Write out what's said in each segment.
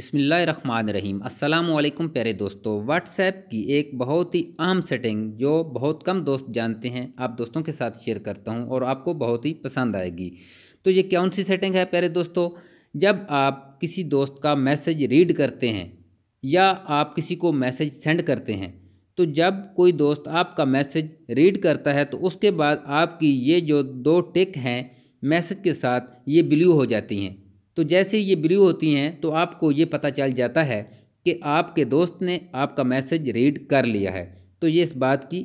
रहीम अल्लाम प्यारे दोस्तों व्हाट्सएप की एक बहुत ही आम सेटिंग जो बहुत कम दोस्त जानते हैं आप दोस्तों के साथ शेयर करता हूं और आपको बहुत ही पसंद आएगी तो ये कौन सी सेटिंग है प्यारे दोस्तों जब आप किसी दोस्त का मैसेज रीड करते हैं या आप किसी को मैसेज सेंड करते हैं तो जब कोई दोस्त आपका मैसेज रीड करता है तो उसके बाद आपकी ये जो दो टिक हैं मैसेज के साथ ये ब्ल्यू हो जाती हैं तो जैसे ये ब्लू होती हैं तो आपको ये पता चल जाता है कि आपके दोस्त ने आपका मैसेज रीड कर लिया है तो ये इस बात की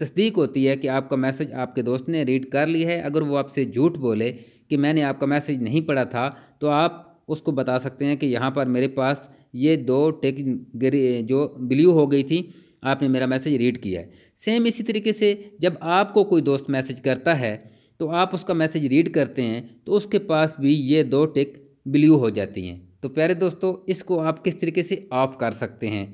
तस्दीक होती है कि आपका मैसेज आपके दोस्त ने रीड कर लिया है अगर वो आपसे झूठ बोले कि मैंने आपका मैसेज नहीं पढ़ा था तो आप उसको बता सकते हैं कि यहाँ पर मेरे पास ये दो टेक जो ब्ल्यू हो गई थी आपने मेरा मैसेज रीड किया है सेम इसी तरीके से जब आपको कोई दोस्त मैसेज करता है तो आप उसका मैसेज रीड करते हैं तो उसके पास भी ये दो टिक ब्ल्यू हो जाती हैं तो प्यारे दोस्तों इसको आप किस तरीके से ऑफ़ कर सकते हैं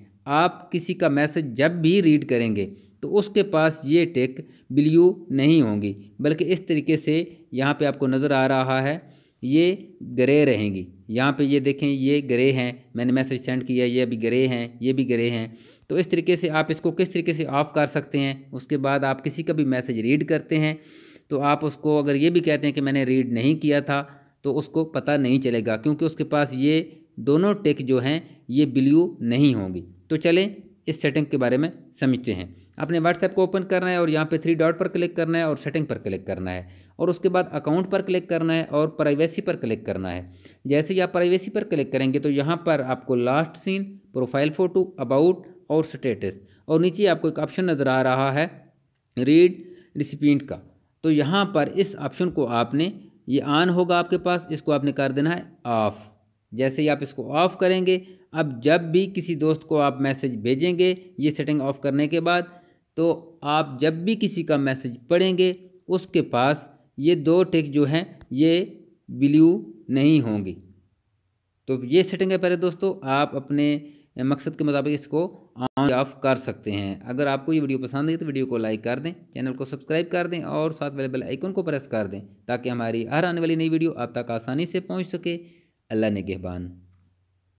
आप किसी का मैसेज जब भी रीड करेंगे तो उसके पास ये टेक ब्ल्यू नहीं होंगी बल्कि इस तरीके से यहाँ पे आपको नज़र आ रहा है ये ग्रे रहेंगी यहाँ पे ये देखें ये ग्रे हैं मैंने मैसेज सेंड किया ये अभी ग्रे हैं ये भी ग्रे हैं तो इस तरीके से आप इसको किस तरीके से ऑफ़ कर सकते हैं उसके बाद आप किसी का भी मैसेज रीड करते हैं तो आप उसको अगर ये भी कहते हैं कि मैंने रीड नहीं किया था तो उसको पता नहीं चलेगा क्योंकि उसके पास ये दोनों टेक जो हैं ये ब्ल्यू नहीं होंगी तो चलें इस सेटिंग के बारे में समझते हैं आपने व्हाट्सएप को ओपन करना है और यहाँ पे थ्री डॉट पर क्लिक करना है और सेटिंग पर क्लिक करना है और उसके बाद अकाउंट पर क्लिक करना है और प्राइवेसी पर क्लिक करना है जैसे ही आप प्राइवेसी पर क्लिक करेंगे तो यहाँ पर आपको last seen profile photo about और स्टेटस और नीचे आपको एक ऑप्शन नज़र आ रहा है रीड रिसिपियंट का तो यहाँ पर इस ऑप्शन को आपने ये ऑन होगा आपके पास इसको आपने कर देना है ऑफ़ जैसे ही आप इसको ऑफ़ करेंगे अब जब भी किसी दोस्त को आप मैसेज भेजेंगे ये सेटिंग ऑफ़ करने के बाद तो आप जब भी किसी का मैसेज पढ़ेंगे उसके पास ये दो टिक जो हैं ये ब्ल्यू नहीं होंगी तो ये सेटिंग है पहले दोस्तों आप अपने मकसद के मुताबिक इसको ऑन ऑफ कर सकते हैं अगर आपको ये वीडियो पसंद आई तो वीडियो को लाइक कर दें चैनल को सब्सक्राइब कर दें और साथ वाले बेल आइकन को प्रेस कर दें ताकि हमारी हर आने वाली नई वीडियो आप तक आसानी से पहुँच सके अल्लाह ने